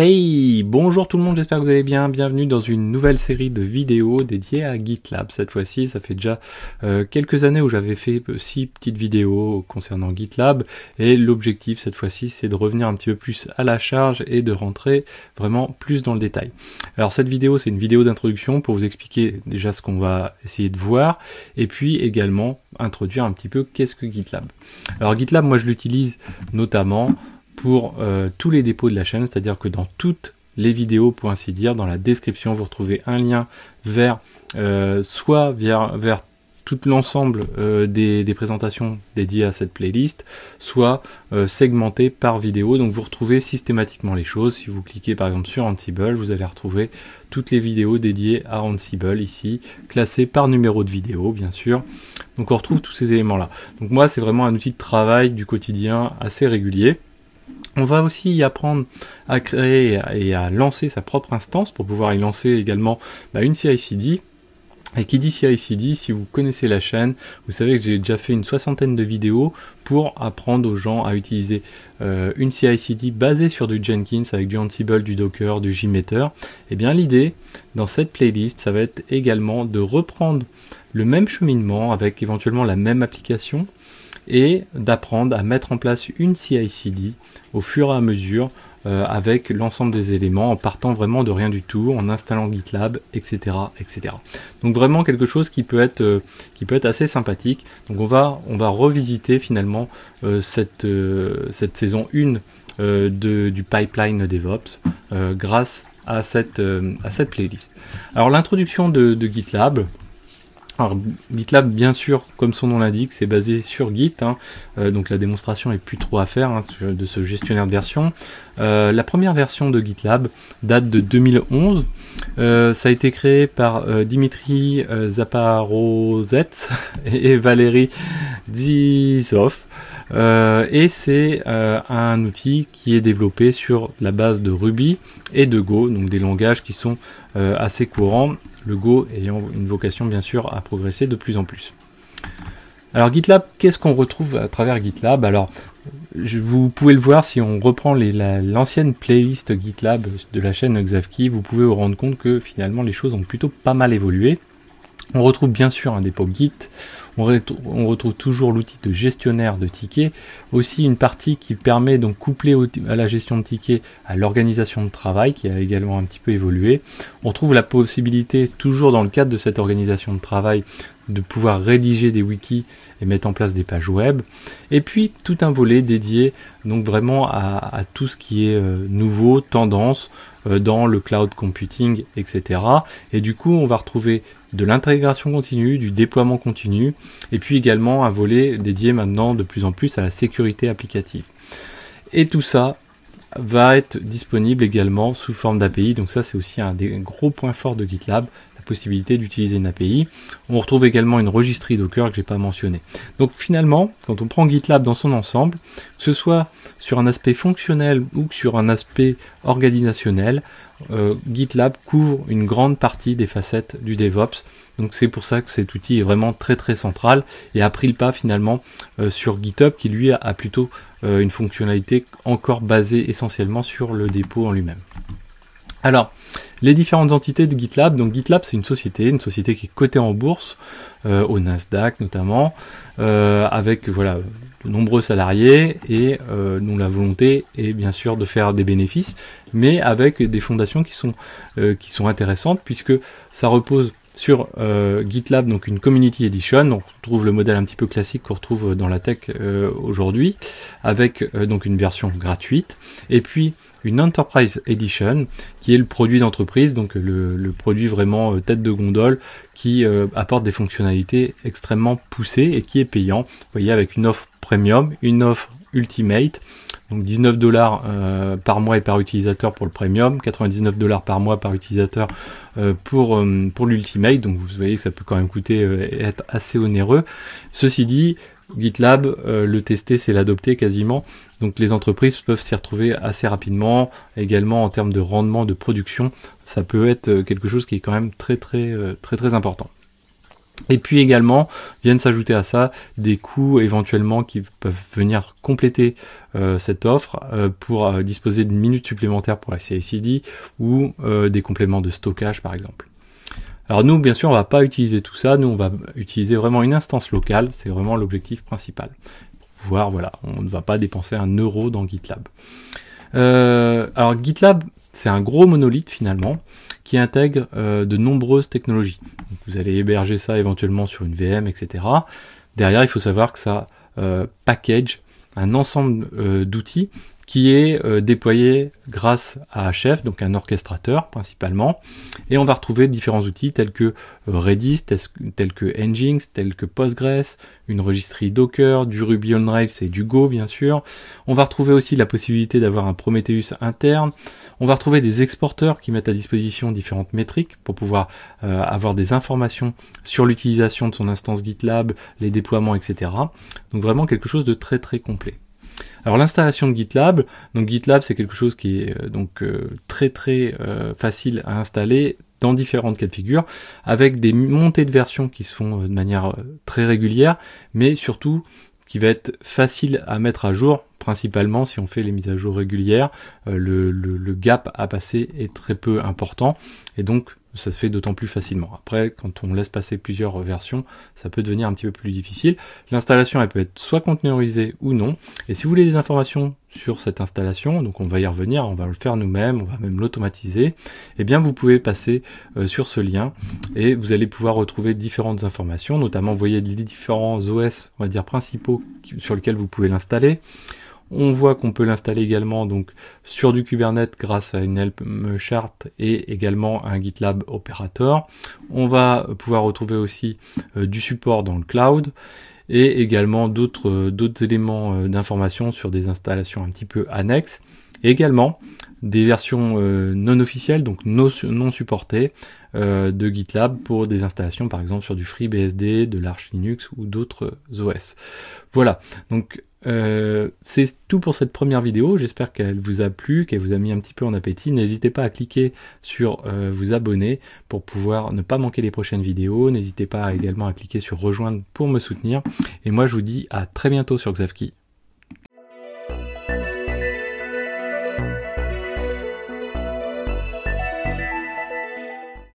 Hey, bonjour tout le monde, j'espère que vous allez bien. Bienvenue dans une nouvelle série de vidéos dédiées à GitLab. Cette fois-ci, ça fait déjà euh, quelques années où j'avais fait six petites vidéos concernant GitLab. Et l'objectif cette fois-ci, c'est de revenir un petit peu plus à la charge et de rentrer vraiment plus dans le détail. Alors cette vidéo, c'est une vidéo d'introduction pour vous expliquer déjà ce qu'on va essayer de voir. Et puis également introduire un petit peu qu'est-ce que GitLab. Alors GitLab, moi je l'utilise notamment pour euh, tous les dépôts de la chaîne, c'est-à-dire que dans toutes les vidéos, pour ainsi dire, dans la description, vous retrouvez un lien vers euh, soit vers, vers tout l'ensemble euh, des, présentations dédiées à cette playlist soit segmenté par vidéo. Donc vous retrouvez systématiquement les choses. Si vous cliquez par exemple sur Ansible, vous allez retrouver toutes les vidéos dédiées à Ansible ici, classées par numéro de vidéo bien sûr. Donc on retrouve tous ces éléments là. Donc moi c'est vraiment un outil de travail du quotidien assez régulier. On va aussi y apprendre à créer et à lancer sa propre instance pour pouvoir y lancer également bah, une série cd Et qui dit CI/CD, si vous connaissez la chaîne, vous savez que j'ai déjà fait une soixantaine de vidéos pour apprendre aux gens à utiliser euh, une série cd basée sur du Jenkins avec du Ansible, du Docker, du Jmeter. Et eh bien l'idée dans cette playlist, ça va être également de reprendre le même cheminement avec éventuellement la même application, et d'apprendre à mettre en place une CI/CD au fur et à mesure euh, avec l'ensemble des éléments en partant vraiment de rien du tout, en installant GitLab, etc., etc. Donc vraiment quelque chose qui peut être euh, qui peut être assez sympathique. Donc on va on va revisiter finalement euh, cette cette saison 1 de, du pipeline DevOps grâce à cette à cette playlist. Alors l'introduction de, de GitLab, alors, GitLab, bien sûr, comme son nom l'indique, c'est basé sur Git, hein. euh, donc la démonstration est plus trop à faire hein, de ce gestionnaire de version. Euh, la première version de GitLab date de 2011. Euh, ça a été créé par Dimitri Zaparozet et Valérie Dizov. Euh, et c'est euh, un outil qui est développé sur la base de Ruby et de Go, donc des langages qui sont euh, assez courants, le Go ayant une vocation bien sûr à progresser de plus en plus. Alors GitLab, qu'est-ce qu'on retrouve à travers GitLab Alors, vous pouvez le voir si on reprend l'ancienne playlist GitLab de la chaîne Xavki, vous pouvez vous rendre compte que finalement les choses ont plutôt pas mal évolué. On retrouve bien sûr un dépôt Git, on, on retrouve toujours l'outil de gestionnaire de tickets, aussi une partie qui permet donc coupler à la gestion de tickets à l'organisation de travail qui a également un petit peu évolué. On trouve la possibilité toujours dans le cadre de cette organisation de travail de pouvoir rédiger des wikis et mettre en place des pages web. Et puis tout un volet dédié donc vraiment à, tout ce qui est euh, nouveau, tendance, euh, dans le cloud computing, etc. Et du coup, on va retrouver de l'intégration continue, du déploiement continu, et puis également un volet dédié maintenant de plus en plus à la sécurité applicative. Et tout ça va être disponible également sous forme d'API, donc ça c'est aussi un des gros points forts de GitLab, possibilité d'utiliser une API. On retrouve également une registrie Docker que j'ai pas mentionné. Donc finalement, quand on prend GitLab dans son ensemble, que ce soit sur un aspect fonctionnel ou sur un aspect organisationnel, euh, GitLab couvre une grande partie des facettes du DevOps. Donc c'est pour ça que cet outil est vraiment très très central et a pris le pas finalement euh, sur GitHub qui lui a, plutôt euh, une fonctionnalité encore basée essentiellement sur le dépôt en lui-même. Alors, les différentes entités de GitLab. Donc GitLab, c'est une société, une société qui est cotée en bourse, euh, au Nasdaq notamment, euh, avec voilà de nombreux salariés et euh, dont la volonté est bien sûr de faire des bénéfices, mais avec des fondations qui sont qui sont intéressantes puisque ça repose sur euh, GitLab, donc une Community Edition. on trouve le modèle un petit peu classique qu'on retrouve dans la tech euh, aujourd'hui, avec euh, donc une version gratuite. Et puis une Enterprise Edition, qui est le produit d'entreprise, donc le, le, produit vraiment tête de gondole, qui apporte des fonctionnalités extrêmement poussées et qui est payant. Vous voyez, avec une offre premium, une offre Ultimate. Donc 19 dollars euh, par mois et par utilisateur pour le premium, 99 dollars par mois par utilisateur euh, pour, euh, pour l'ultimate. Donc vous voyez que ça peut quand même coûter et être assez onéreux. Ceci dit, GitLab, le tester, c'est l'adopter quasiment. Donc les entreprises peuvent s'y retrouver assez rapidement. Également en termes de rendement de production, ça peut être quelque chose qui est quand même très très très très important. Et puis également viennent s'ajouter à ça des coûts éventuellement qui peuvent venir compléter euh, cette offre euh, pour euh, disposer de minute supplémentaire pour la CICD ou des compléments de stockage par exemple. Alors nous bien sûr on va pas utiliser tout ça, nous on va utiliser vraiment une instance locale, c'est vraiment l'objectif principal. Pour voilà, on ne va pas dépenser un euro dans GitLab. alors GitLab c'est un gros monolithe finalement qui intègre euh, de nombreuses technologies. vous allez héberger ça éventuellement sur une VM, etc. Derrière, il faut savoir que ça euh, package un ensemble euh, d'outils qui est euh, déployé grâce à Chef, donc un orchestrateur principalement. Et on va retrouver différents outils tels que euh, Redis, tels que Nginx, tels que Postgres, une registrie Docker, du Ruby on Rails et du Go bien sûr. On va retrouver aussi la possibilité d'avoir un Prometheus interne. On va retrouver des exporteurs qui mettent à disposition différentes métriques pour pouvoir euh, avoir des informations sur l'utilisation de son instance GitLab, les déploiements, etc. Donc vraiment quelque chose de très très complet. Alors l'installation de GitLab, donc GitLab c'est quelque chose qui est euh, donc euh, très très euh, facile à installer, dans différentes cas de figure, avec des montées de versions qui se font de manière très régulière, mais surtout qui va être facile à mettre à jour, principalement si on fait les mises à jour régulières, le, le gap à passer est très peu important, et donc ça se fait d'autant plus facilement. Après, quand on laisse passer plusieurs versions, ça peut devenir un petit peu plus difficile. L'installation, elle peut être soit conteneurisée ou non. Et si vous voulez des informations sur cette installation, donc on va y revenir, on va le faire nous-mêmes, on va même l'automatiser, eh bien vous pouvez passer euh, sur ce lien et vous allez pouvoir retrouver différentes informations, notamment vous voyez les différents OS, on va dire, principaux sur lesquels vous pouvez l'installer. On voit qu'on peut l'installer également donc sur du Kubernetes grâce à une Helm chart et également un GitLab Operator. On va pouvoir retrouver aussi euh, du support dans le cloud et également d'autres euh, d'autres éléments euh, d'information sur des installations un petit peu annexes. également des versions non officielles, donc non, non supportées de GitLab pour des installations par exemple sur du FreeBSD, de l'Arch Linux ou d'autres OS. Voilà, donc euh, c'est tout pour cette première vidéo, j'espère qu'elle vous a plu, qu'elle vous a mis un petit peu en appétit. N'hésitez pas à cliquer sur euh, vous abonner pour pouvoir ne pas manquer les prochaines vidéos. N'hésitez pas également à cliquer sur rejoindre pour me soutenir. Et moi je vous dis à très bientôt sur Xavki.